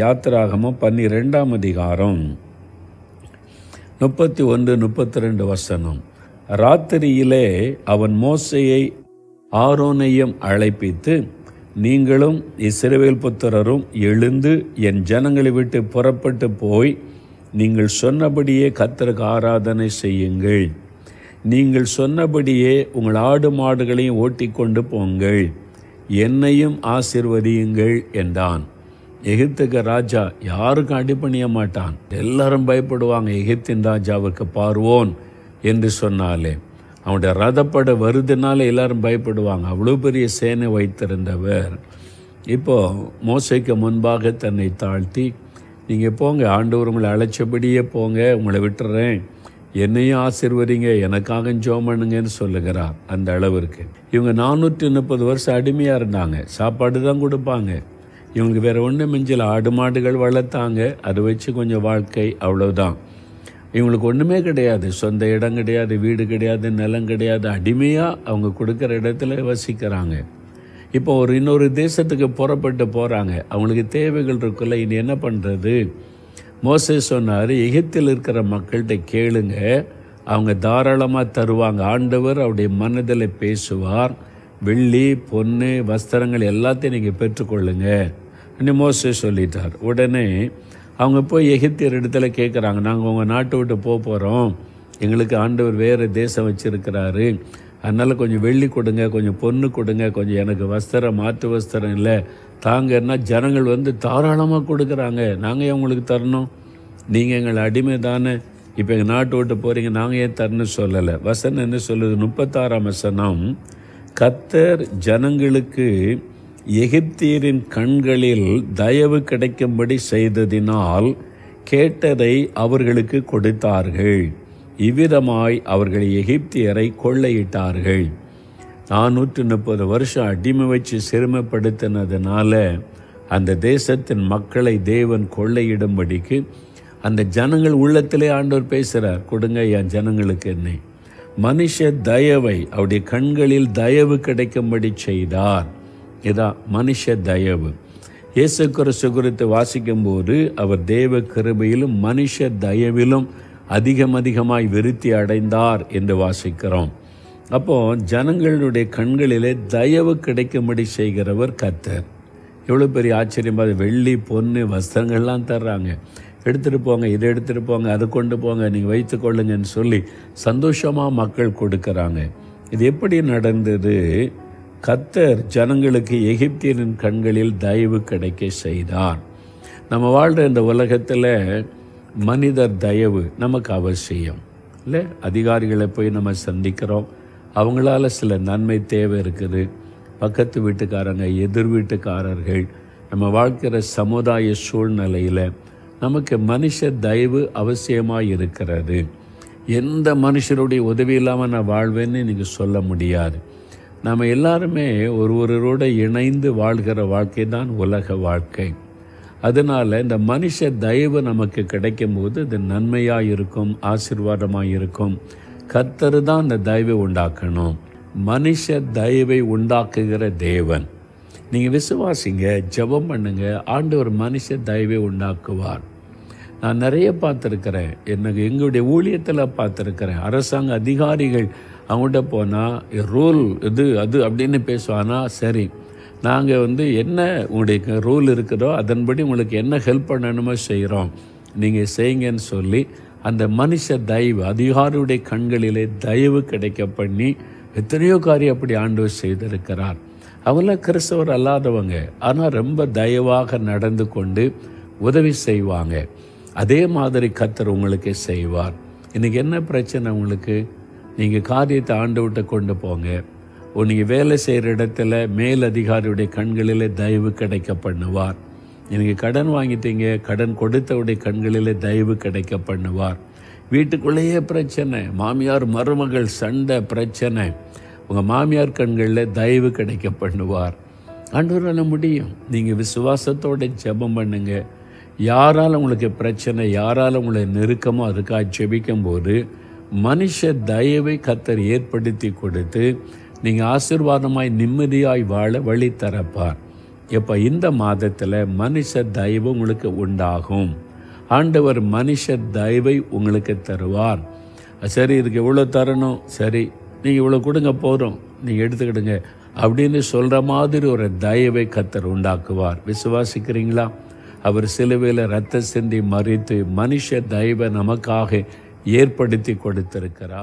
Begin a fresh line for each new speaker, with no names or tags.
யாத்திராகமோ பன்னிரெண்டாம் அதிகாரம் முப்பத்தி ஒன்று முப்பத்தி ரெண்டு வசனம் ராத்திரியிலே அவன் மோசையை ஆரோனையும் அழைப்பித்து நீங்களும் இஸ்ரவேல் புத்திரரும் எழுந்து என் ஜனங்களை விட்டு புறப்பட்டு போய் நீங்கள் சொன்னபடியே கத்தருக்கு ஆராதனை செய்யுங்கள் நீங்கள் சொன்னபடியே உங்கள் ஆடு மாடுகளையும் ஓட்டிக்கொண்டு போங்கள் என்னையும் ஆசிர்வதியுங்கள் என்றான் எகிப்துக்கு ராஜா யாருக்கும் அடிப்பணிய மாட்டான் எல்லாரும் பயப்படுவாங்க எகிப்தின் ராஜாவுக்கு பார்வோன் என்று சொன்னாலே அவனுடைய ரதப்பட வருதுனால எல்லாரும் பயப்படுவாங்க அவ்வளோ பெரிய சேனை வைத்திருந்தவர் இப்போது மோசைக்கு முன்பாக தன்னை தாழ்த்தி நீங்கள் போங்க ஆண்டவர் உங்களை அழைச்சபடியே போங்க உங்களை விட்டுறேன் என்னையும் ஆசிர்வதிங்க எனக்காக ஜோமனுங்கன்னு சொல்லுகிறார் அந்த அளவிற்கு இவங்க நானூற்றி முப்பது வருஷம் அடிமையாக இருந்தாங்க சாப்பாடு தான் கொடுப்பாங்க இவங்களுக்கு வேறு ஒன்றும் மிஞ்சில் ஆடு மாடுகள் வளர்த்தாங்க அதை வச்சு கொஞ்சம் வாழ்க்கை அவ்வளோதான் இவங்களுக்கு ஒன்றுமே கிடையாது சொந்த இடம் கிடையாது வீடு கிடையாது நிலம் கிடையாது அடிமையாக அவங்க கொடுக்குற இடத்துல வசிக்கிறாங்க இப்போ ஒரு இன்னொரு தேசத்துக்கு புறப்பட்டு போகிறாங்க அவங்களுக்கு தேவைகள் இருக்குல்ல இனி என்ன பண்ணுறது மோசே சொன்னார் எகிப்தில் இருக்கிற மக்கள்கிட்ட கேளுங்க அவங்க தாராளமாக தருவாங்க ஆண்டவர் அவருடைய மனதில் பேசுவார் வெள்ளி பொண்ணு வஸ்திரங்கள் எல்லாத்தையும் நீங்கள் பெற்றுக்கொள்ளுங்கள் நிமோசே சொல்லிட்டார் உடனே அவங்க போய் எகிப்தியர் இடத்துல கேட்குறாங்க நாங்கள் உங்கள் நாட்டை விட்டு போக போகிறோம் எங்களுக்கு ஆண்டவர் வேறு தேசம் வச்சுருக்கிறாரு அதனால் கொஞ்சம் வெள்ளி கொடுங்க கொஞ்சம் பொண்ணு கொடுங்க கொஞ்சம் எனக்கு வஸ்திரம் மாற்று வஸ்திரம் இல்லை தாங்கன்னா ஜனங்கள் வந்து தாராளமாக கொடுக்குறாங்க நாங்கள் உங்களுக்கு தரணும் நீங்கள் எங்களை அடிமை தானே இப்போ எங்கள் நாட்டு விட்டு போகிறீங்க நாங்கள் ஏன் தரணும் சொல்லலை வசனம் என்ன சொல்லுது முப்பத்தாறாம் வசனம் கத்தர் ஜனங்களுக்கு எகிப்தியரின் கண்களில் தயவு கிடைக்கும்படி செய்ததினால் கேட்டதை அவர்களுக்கு கொடுத்தார்கள் இவ்விதமாய் அவர்கள் எகிப்தியரை கொள்ளையிட்டார்கள் நானூற்று முப்பது வருஷம் அடிமை வச்சு சிறுமைப்படுத்தினதுனால அந்த தேசத்தின் மக்களை தேவன் கொள்ளையிடும்படிக்கு அந்த ஜனங்கள் உள்ளத்திலே ஆண்டவர் பேசுகிறார் கொடுங்க என் ஜனங்களுக்கு என்னை மனுஷ தயவை அவருடைய கண்களில் தயவு கிடைக்கும்படி செய்தார் இதான் மனுஷ தயவு இயேசு கிறிஸ்து குறித்து வாசிக்கும்போது அவர் தேவ கிருபையிலும் மனுஷ தயவிலும் அதிகம் அதிகமாய் விருத்தி அடைந்தார் என்று வாசிக்கிறோம் அப்போ ஜனங்களுடைய கண்களிலே தயவு கிடைக்கும்படி செய்கிறவர் கத்தர் எவ்வளோ பெரிய ஆச்சரியமாக வெள்ளி பொண்ணு வஸ்திரங்கள்லாம் தர்றாங்க எடுத்துகிட்டு போங்க இதை எடுத்துகிட்டு போங்க அதை கொண்டு போங்க நீங்கள் வைத்து கொள்ளுங்கன்னு சொல்லி சந்தோஷமாக மக்கள் கொடுக்குறாங்க இது எப்படி நடந்தது கத்தர் ஜனங்களுக்கு எகிப்தியனின் கண்களில் தயவு கிடைக்க செய்தார் நம்ம வாழ்கிற இந்த உலகத்தில் மனிதர் தயவு நமக்கு அவசியம் இல்லை அதிகாரிகளை போய் நம்ம சந்திக்கிறோம் அவங்களால சில நன்மை தேவை இருக்குது பக்கத்து வீட்டுக்காரங்க எதிர் வீட்டுக்காரர்கள் நம்ம வாழ்க்கிற சமுதாய சூழ்நிலையில் நமக்கு மனுஷ தயவு அவசியமாக இருக்கிறது எந்த மனுஷருடைய உதவி இல்லாமல் நான் வாழ்வேன்னு நீங்கள் சொல்ல முடியாது நாம் எல்லாருமே ஒருவரோடு இணைந்து வாழ்கிற வாழ்க்கை தான் உலக வாழ்க்கை அதனால் இந்த மனுஷ தயவு நமக்கு கிடைக்கும் போது இது நன்மையாக இருக்கும் ஆசிர்வாதமாக இருக்கும் கத்தர் தான் இந்த தயவை உண்டாக்கணும் மனுஷ தயவை உண்டாக்குகிற தேவன் நீங்கள் விசுவாசிங்க ஜபம் பண்ணுங்க ஒரு மனுஷ தயவை உண்டாக்குவார் நான் நிறைய பார்த்துருக்கிறேன் எனக்கு எங்களுடைய ஊழியத்தில் பார்த்துருக்கிறேன் அரசாங்க அதிகாரிகள் அவங்ககிட்ட போனால் ரூல் இது அது அப்படின்னு பேசுவானா சரி நாங்கள் வந்து என்ன உங்களுடைய ரூல் இருக்குதோ அதன்படி உங்களுக்கு என்ன ஹெல்ப் பண்ணணுமோ செய்கிறோம் நீங்கள் செய்யுங்கன்னு சொல்லி அந்த மனுஷ தயவு அதிகாரியுடைய கண்களிலே தயவு கிடைக்க பண்ணி எத்தனையோ காரியம் அப்படி ஆண்டவர் செய்திருக்கிறார் அவங்களாம் கிறிஸ்தவர் அல்லாதவங்க ஆனால் ரொம்ப தயவாக நடந்து கொண்டு உதவி செய்வாங்க அதே மாதிரி கத்தர் உங்களுக்கு செய்வார் இன்றைக்கி என்ன பிரச்சனை உங்களுக்கு நீங்கள் காரியத்தை ஆண்டு விட்டு கொண்டு போங்க நீங்கள் வேலை செய்கிற இடத்துல மேல் அதிகாரியுடைய கண்களில் தயவு கிடைக்க பண்ணுவார் நீங்கள் கடன் வாங்கிட்டீங்க கடன் கொடுத்தவுடைய கண்களில் தயவு கிடைக்க பண்ணுவார் வீட்டுக்குள்ளேயே பிரச்சனை மாமியார் மருமகள் சண்டை பிரச்சனை உங்கள் மாமியார் கண்களில் தயவு கிடைக்க பண்ணுவார் ஆண்டவரால் முடியும் நீங்கள் விசுவாசத்தோடு ஜெபம் பண்ணுங்க யாரால் உங்களுக்கு பிரச்சனை யாரால் உங்களை நெருக்கமோ அதுக்காக ஜெபிக்கும்போது மனுஷ தயவை கத்தர் ஏற்படுத்தி கொடுத்து நீங்கள் ஆசிர்வாதமாய் நிம்மதியாய் வாழ வழி தரப்பார் இப்போ இந்த மாதத்தில் மனுஷ தயவு உங்களுக்கு உண்டாகும் ஆண்டவர் மனுஷ தயவை உங்களுக்கு தருவார் சரி இதுக்கு இவ்வளோ தரணும் சரி நீங்கள் இவ்வளோ கொடுங்க போகிறோம் நீங்கள் எடுத்துக்கிடுங்க அப்படின்னு சொல்கிற மாதிரி ஒரு தயவை கத்தர் உண்டாக்குவார் விசுவாசிக்கிறீங்களா அவர் சிலுவையில் ரத்த சிந்தி மறித்து மனுஷ தயவை நமக்காக ஏற்படுத்தி கொடுத்திருக்கிறார்